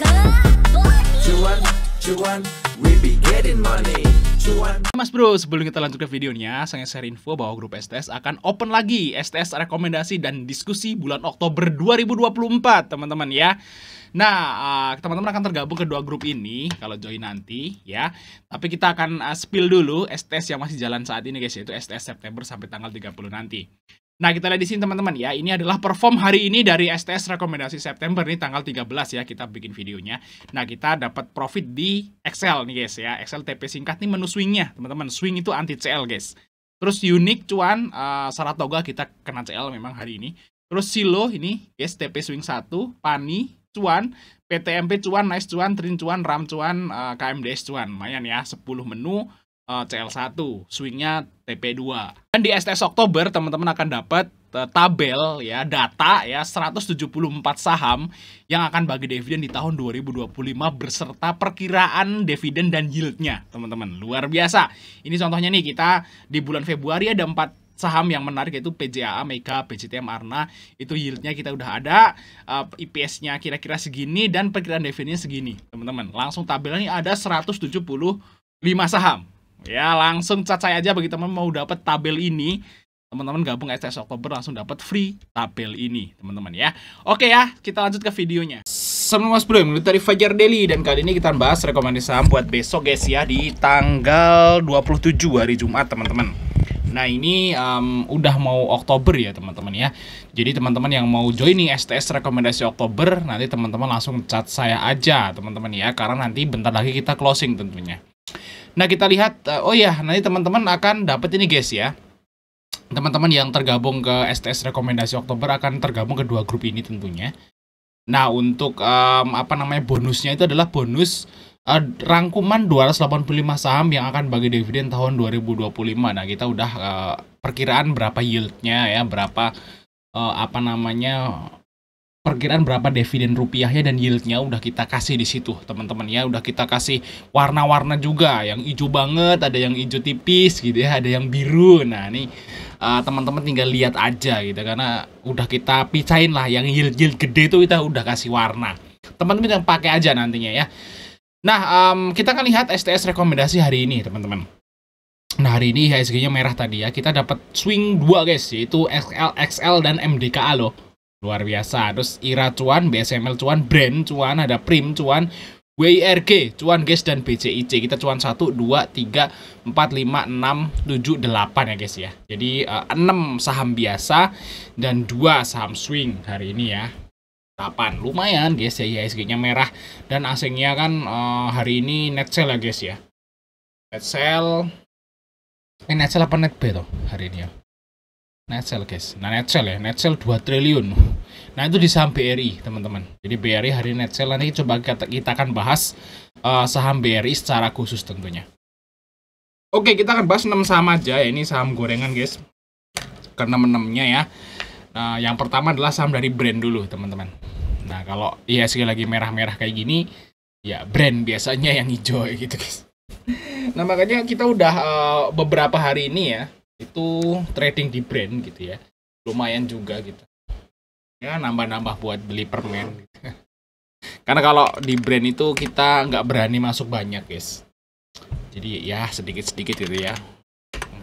Cuan, cuan, we be getting money. Mas Bro, sebelum kita lanjut ke videonya, saya share info bahwa grup STS akan open lagi STS rekomendasi dan diskusi bulan Oktober 2024, teman-teman ya. Nah, eh, teman-teman uh, akan tergabung ke dua grup ini kalau join nanti ya. Tapi kita akan uh, spill dulu STS yang masih jalan saat ini guys, yaitu STS September sampai tanggal 30 nanti. Nah, kita lihat di sini teman-teman ya. Ini adalah perform hari ini dari STS rekomendasi September ini tanggal 13 ya kita bikin videonya. Nah, kita dapat profit di Excel nih guys ya. Excel TP singkat nih menu swingnya teman-teman. Swing itu anti CL guys. Terus unik cuan uh, Saratoga kita kena CL memang hari ini. Terus Silo ini guys TP swing satu Pani cuan, PTMP cuan, Nice cuan, Trin cuan, Ram cuan, uh, eh, KMDS cuan. Lumayan ya 10 menu Eh, CL1, swingnya TP2. Dan di STS Oktober teman-teman akan dapat eh, tabel ya, data ya 174 saham yang akan bagi dividen di tahun 2025 berserta perkiraan dividen dan yieldnya, teman-teman. Luar biasa. Ini contohnya nih kita di bulan Februari ada empat saham yang menarik yaitu PJAA, Mega, PJTM, Arna itu yieldnya kita udah ada eh, IPS-nya kira-kira segini dan perkiraan dividennya segini teman-teman langsung tabelnya ada 175 saham Ya langsung cat saya aja bagi teman teman mau dapat tabel ini teman-teman gabung STS Oktober langsung dapat free tabel ini teman-teman ya oke ya kita lanjut ke videonya Assalamualaikum mas bro menurut dari Fajar daily dan kali ini kita bahas rekomendasi saham buat besok guys ya di tanggal 27 hari Jumat teman-teman nah ini um, udah mau Oktober ya teman-teman ya jadi teman-teman yang mau joining STS rekomendasi Oktober nanti teman-teman langsung chat saya aja teman-teman ya karena nanti bentar lagi kita closing tentunya Nah, kita lihat uh, oh ya, nanti teman-teman akan dapat ini guys ya. Teman-teman yang tergabung ke STS rekomendasi Oktober akan tergabung ke dua grup ini tentunya. Nah, untuk um, apa namanya bonusnya itu adalah bonus uh, rangkuman 285 saham yang akan bagi dividen tahun 2025. Nah, kita udah uh, perkiraan berapa yieldnya ya, berapa uh, apa namanya perkiraan berapa dividen rupiahnya dan yieldnya udah kita kasih di situ teman-teman ya udah kita kasih warna-warna juga yang hijau banget ada yang hijau tipis gitu ya ada yang biru nah ini uh, teman-teman tinggal lihat aja gitu karena udah kita picain lah yang yield yield gede itu kita udah kasih warna teman-teman yang pakai aja nantinya ya nah um, kita akan lihat STS rekomendasi hari ini teman-teman Nah hari ini IHSG-nya merah tadi ya Kita dapat swing dua guys Yaitu XL, XL dan MDKA loh Luar biasa. Terus IRA cuan, BSML cuan, brand cuan, ada prim cuan, WIRG cuan guys dan BCIC. Kita cuan 1 2 3 4 5 6 7 8 ya guys ya. Jadi uh, eh, 6 saham biasa dan 2 saham swing hari ini ya. 8. Lumayan guys ya IHSG-nya merah dan asingnya kan uh, hari ini net sale ya guys ya. Net sale eh net sale apa net B tuh hari ini ya? sale guys. Nah sale ya, sale 2 triliun. Nah itu di saham BRI teman-teman. Jadi BRI hari sale nanti coba kita, kita akan bahas uh, saham BRI secara khusus tentunya. Oke kita akan bahas 6 saham aja ya. Ini saham gorengan guys. Karena menemnya ya. Nah yang pertama adalah saham dari brand dulu teman-teman. Nah kalau ya sekali lagi merah-merah kayak gini. Ya brand biasanya yang hijau gitu guys. Nah makanya kita udah uh, beberapa hari ini ya itu trading di brand gitu ya lumayan juga gitu ya nambah-nambah buat beli permen karena kalau di brand itu kita nggak berani masuk banyak guys jadi ya sedikit-sedikit gitu ya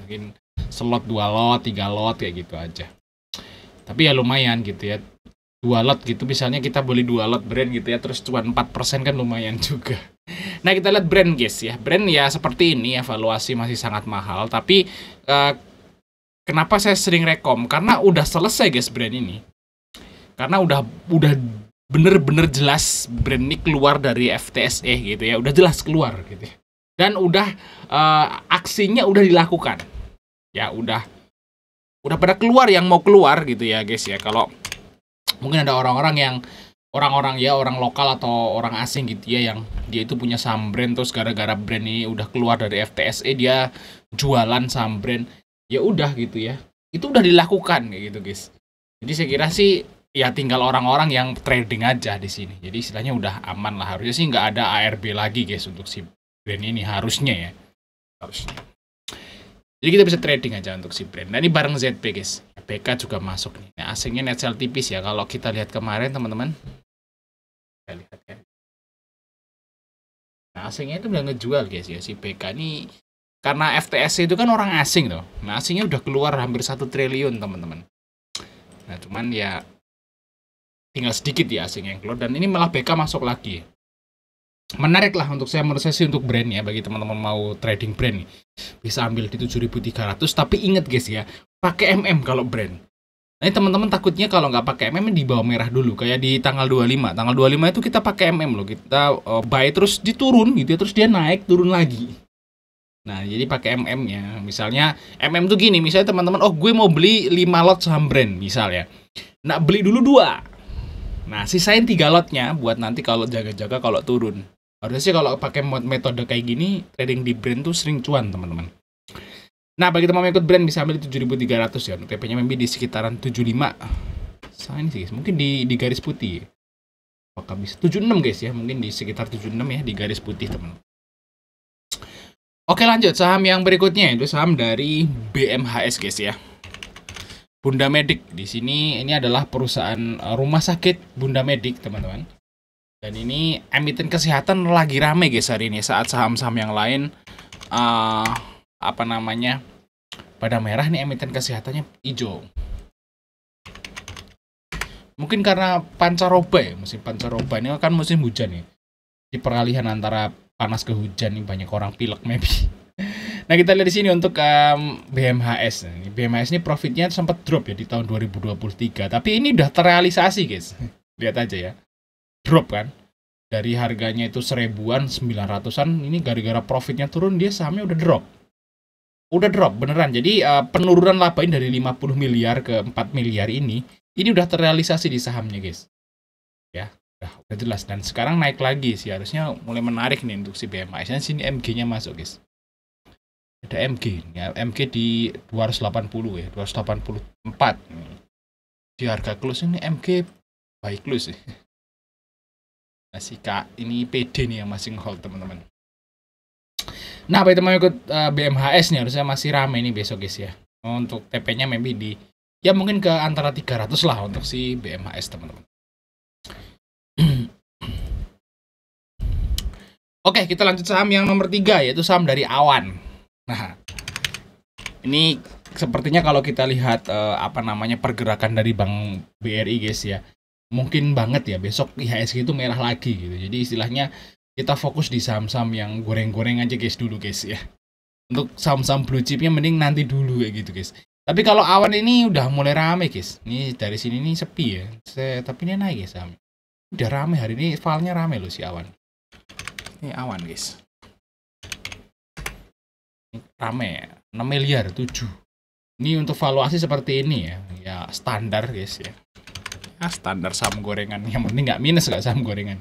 mungkin slot dua lot tiga lot kayak gitu aja tapi ya lumayan gitu ya dua lot gitu misalnya kita beli dua lot brand gitu ya terus cuma empat persen kan lumayan juga nah kita lihat brand guys ya brand ya seperti ini evaluasi masih sangat mahal tapi uh, Kenapa saya sering rekom? Karena udah selesai guys brand ini. Karena udah udah bener-bener jelas brand ini keluar dari FTSE gitu ya. Udah jelas keluar gitu. Ya. Dan udah uh, aksinya udah dilakukan. Ya udah udah pada keluar yang mau keluar gitu ya guys ya. Kalau mungkin ada orang-orang yang orang-orang ya orang lokal atau orang asing gitu ya yang dia itu punya saham brand terus gara-gara brand ini udah keluar dari FTSE dia jualan saham brand ya udah gitu ya itu udah dilakukan kayak gitu guys jadi saya kira sih ya tinggal orang-orang yang trading aja di sini jadi istilahnya udah aman lah harusnya sih nggak ada ARB lagi guys untuk si brand ini harusnya ya harusnya jadi kita bisa trading aja untuk si brand nah ini bareng ZP guys BK juga masuk nih nah, asingnya net sell tipis ya kalau kita lihat kemarin teman-teman kita lihat ya nah asingnya itu udah ngejual guys ya si PK ini karena FTSE itu kan orang asing loh, Nah asingnya udah keluar hampir satu triliun teman-teman. Nah cuman ya tinggal sedikit ya asing yang keluar dan ini malah BK masuk lagi. Menarik lah untuk saya menurut saya sih untuk brand ya bagi teman-teman mau trading brand nih. Bisa ambil di 7.300 tapi inget guys ya pakai MM kalau brand. Nah, teman-teman takutnya kalau nggak pakai MM di bawah merah dulu, kayak di tanggal 25. Tanggal 25 itu kita pakai MM loh, kita eh, buy terus diturun gitu, ya, terus dia naik turun lagi. Nah, jadi pakai MM ya. Misalnya MM tuh gini, misalnya teman-teman, oh gue mau beli 5 lot saham brand misal ya Nah, beli dulu dua. Nah, sisain tiga lotnya buat nanti kalau jaga-jaga kalau turun. Harusnya sih kalau pakai metode kayak gini, trading di brand tuh sering cuan, teman-teman. Nah, bagi teman-teman ikut brand bisa ambil 7.300 ya. TP-nya di sekitaran 75. Salah ini sih, mungkin di, di garis putih. Apakah bisa? 76 guys ya, mungkin di sekitar 76 ya, di garis putih, teman-teman. Oke lanjut, saham yang berikutnya itu saham dari BMHS guys ya. Bunda Medik di sini ini adalah perusahaan eh, rumah sakit Bunda Medik teman-teman. Dan ini emiten kesehatan lagi rame guys hari ini saat saham-saham yang lain uh, apa namanya pada merah nih emiten kesehatannya hijau. Mungkin karena pancaroba ya musim pancaroba ini kan musim hujan nih di peralihan antara panas ke hujan nih banyak orang pilek maybe. Nah kita lihat di sini untuk um, BMHS. nih. BMHS ini profitnya sempat drop ya di tahun 2023. Tapi ini udah terrealisasi guys. Lihat aja ya. Drop kan. Dari harganya itu seribuan, sembilan ratusan. Ini gara-gara profitnya turun dia sahamnya udah drop. Udah drop beneran. Jadi uh, penurunan laba ini dari 50 miliar ke 4 miliar ini. Ini udah terrealisasi di sahamnya guys. Ya udah udah jelas dan sekarang naik lagi sih harusnya mulai menarik nih untuk si BMI. Dan sini MG-nya masuk, guys. Ada MG, ya. MG di 280 ya, 284. Di harga close ini MG baik close sih. Nah, Kak ini PD nih yang masih hold teman-teman. Nah, itu teman ikut uh, eh, BMHS nih harusnya masih ramai nih besok guys ya. Oh, untuk TP-nya maybe di ya mungkin ke antara 300 lah untuk si BMHS teman-teman. Oke, kita lanjut saham yang nomor tiga yaitu saham dari Awan. Nah, ini sepertinya kalau kita lihat eh, apa namanya pergerakan dari Bank BRI guys ya, mungkin banget ya besok IHSG itu merah lagi gitu. Jadi istilahnya kita fokus di saham-saham yang goreng-goreng aja guys dulu guys ya. Untuk saham-saham blue chipnya mending nanti dulu kayak gitu guys. Tapi kalau awan ini udah mulai rame guys. Ini dari sini ini sepi ya. Saya, tapi ini naik ya sahamnya. Udah rame hari ini, filenya rame loh si Awan. Ini Awan guys. rame rame, 6 miliar, 7. Ini untuk valuasi seperti ini ya, ya standar guys ya. Nah, standar saham gorengan, yang penting nggak minus nggak saham gorengan.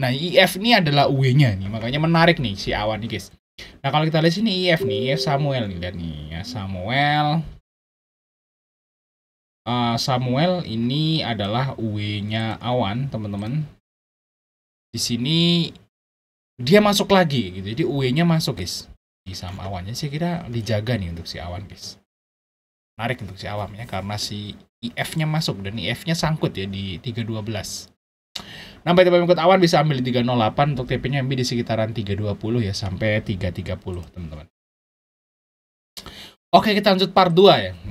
Nah, IF ini adalah UE-nya nih, makanya menarik nih si Awan nih guys. Nah, kalau kita lihat sini IF nih, IF Samuel nih, lihat nih ya, Samuel uh, Samuel ini adalah UW-nya Awan, teman-teman. Di sini dia masuk lagi gitu. Jadi UW-nya masuk, guys. Di sama awannya sih kira dijaga nih untuk si Awan, guys. Menarik untuk si Awan ya karena si IF-nya masuk dan IF-nya sangkut ya di 312. Nah, PT Pemikut Awan bisa ambil di 308 untuk TP-nya MB di sekitaran 320 ya sampai 330, teman-teman. Oke, kita lanjut part 2 ya.